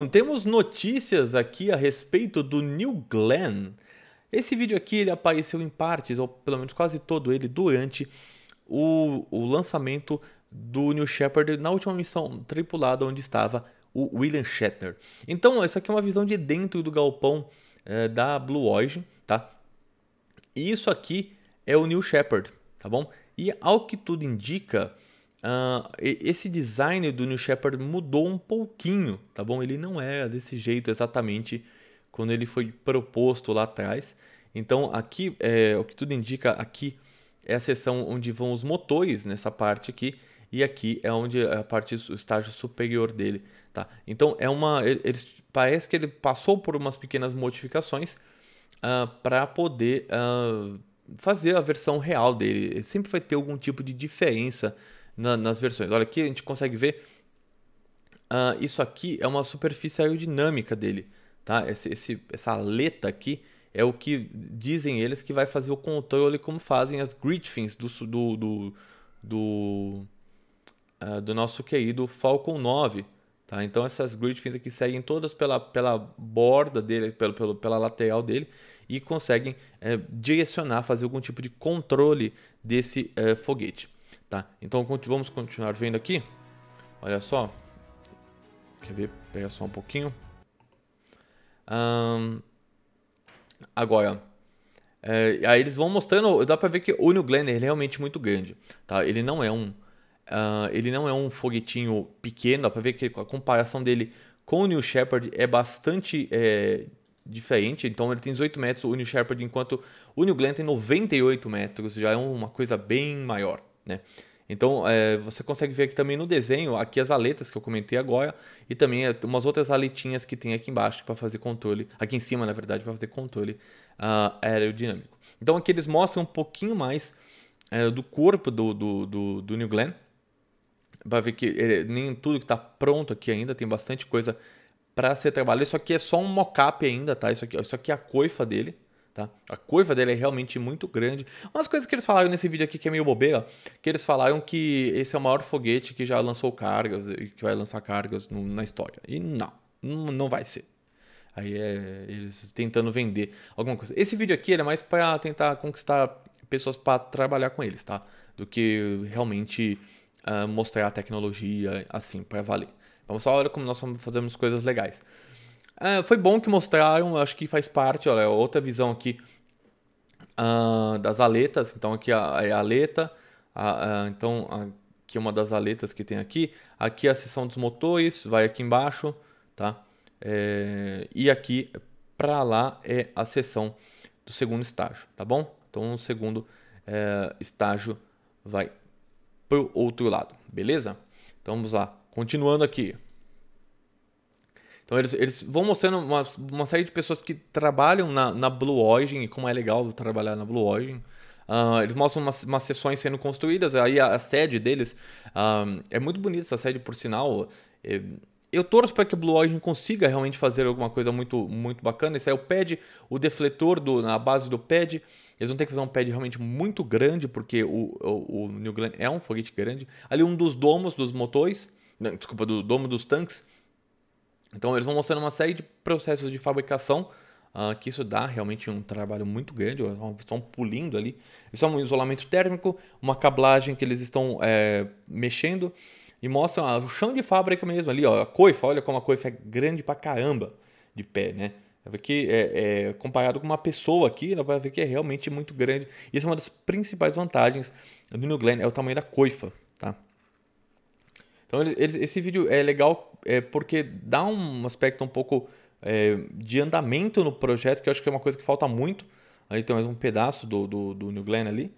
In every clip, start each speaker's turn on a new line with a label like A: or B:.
A: Então, temos notícias aqui a respeito do New Glenn. Esse vídeo aqui ele apareceu em partes, ou pelo menos quase todo ele, durante o, o lançamento do New Shepard na última missão tripulada onde estava o William Shatner. Então, essa aqui é uma visão de dentro do galpão é, da Blue Origin, tá? E isso aqui é o New Shepard, tá bom? E ao que tudo indica, Uh, esse design do New Shepard mudou um pouquinho, tá bom? Ele não era é desse jeito exatamente quando ele foi proposto lá atrás. Então aqui, é, o que tudo indica, aqui é a seção onde vão os motores nessa parte aqui e aqui é onde a parte o estágio superior dele, tá? Então é uma, ele, parece que ele passou por umas pequenas modificações uh, ah, para poder uh, fazer a versão real dele. Ele sempre vai ter algum tipo de diferença na, nas versões. Olha, aqui a gente consegue ver. Uh, isso aqui é uma superfície aerodinâmica dele. Tá? Esse, esse, essa aleta aqui é o que dizem eles que vai fazer o controle como fazem as grid fins do, do, do, do, uh, do nosso QI do Falcon 9. Tá? Então essas grid fins aqui seguem todas pela, pela borda dele, pelo, pelo, pela lateral dele e conseguem é, direcionar, fazer algum tipo de controle desse é, foguete. Tá? Então vamos continuar vendo aqui. Olha só. Quer ver? Pega só um pouquinho. Um, agora. É, aí eles vão mostrando, dá pra ver que o New Glenn é realmente muito grande, tá? Ele não é um, uh, ele não é um foguetinho pequeno, dá pra ver que a comparação dele com o New Shepard é bastante é, diferente. Então ele tem 18 metros, o New Shepard, enquanto o New Glenn tem 98 metros, já é uma coisa bem maior, né? Então, é, você consegue ver aqui também no desenho, aqui as aletas que eu comentei agora, e também é, umas outras aletinhas que tem aqui embaixo para fazer controle, aqui em cima, na verdade, para fazer controle uh, aerodinâmico. Então, aqui eles mostram um pouquinho mais é, do corpo do, do, do, do New Glenn, para ver que ele, nem tudo que está pronto aqui ainda, tem bastante coisa para ser trabalhado. Isso aqui é só um mock-up ainda, tá? Isso aqui, isso aqui é a coifa dele, Tá? A curva dele é realmente muito grande. Umas coisas que eles falaram nesse vídeo aqui que é meio bobeira, que eles falaram que esse é o maior foguete que já lançou cargas e que vai lançar cargas no, na história. E não, não vai ser. Aí é eles tentando vender alguma coisa. Esse vídeo aqui é mais para tentar conquistar pessoas para trabalhar com eles, tá? Do que realmente uh, mostrar a tecnologia assim para valer. Vamos só olha como nós fazemos coisas legais. Uh, foi bom que mostraram, acho que faz parte, olha, é outra visão aqui uh, das aletas. Então aqui a, é a aleta, a, a, então aqui é uma das aletas que tem aqui. Aqui é a seção dos motores, vai aqui embaixo, tá? É, e aqui para lá é a seção do segundo estágio, tá bom? Então o segundo é, estágio vai para o outro lado, beleza? Então vamos lá, continuando aqui. Então eles, eles vão mostrando uma, uma série de pessoas que trabalham na, na Blue Origin e como é legal trabalhar na Blue Origin. Uh, eles mostram umas, umas, sessões sendo construídas, aí a, a sede deles. Uh, é muito bonita essa sede, por sinal. É, eu torço para que a Blue Origin consiga realmente fazer alguma coisa muito, muito bacana. Isso aí é o pad, o defletor do, na base do pad. Eles vão ter que fazer um pad realmente muito grande, porque o, o, o New Glenn é um foguete grande. Ali um dos domos dos motores, desculpa, do domo dos tanques, então eles vão mostrando uma série de processos de fabricação, uh, que isso dá realmente um trabalho muito grande, estão pulindo ali. Isso é um isolamento térmico, uma cablagem que eles estão é, mexendo e mostram ah, o chão de fábrica mesmo ali, ó, a coifa, olha como a coifa é grande pra caramba de pé, né? Porque é, é, comparado com uma pessoa aqui, ela vai ver que é realmente muito grande. E essa é uma das principais vantagens do New Glenn, é o tamanho da coifa, tá? Então ele, ele, esse vídeo é legal é porque dá um aspecto um pouco é, de andamento no projeto, que eu acho que é uma coisa que falta muito. Aí tem mais um pedaço do, do, do New Glenn ali.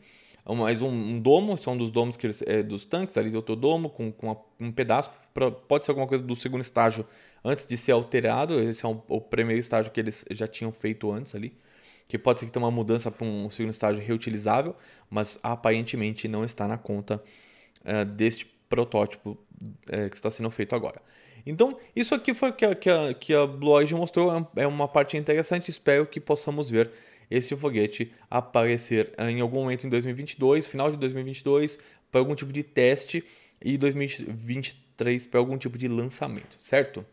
A: É mais um, um domo, são é um dos domos que eles, é, dos tanques ali outro domo com, com uma, um pedaço. Pra, pode ser alguma coisa do segundo estágio antes de ser alterado. Esse é um, o primeiro estágio que eles já tinham feito antes ali. Que pode ser que tenha uma mudança para um segundo estágio reutilizável, mas aparentemente não está na conta é, deste protótipo é, que está sendo feito agora. Então, isso aqui foi o que a, que a, que a Blue Origin mostrou, é, é uma parte interessante, espero que possamos ver esse foguete aparecer em algum momento em 2022, final de 2022, para algum tipo de teste e 2023 para algum tipo de lançamento, certo?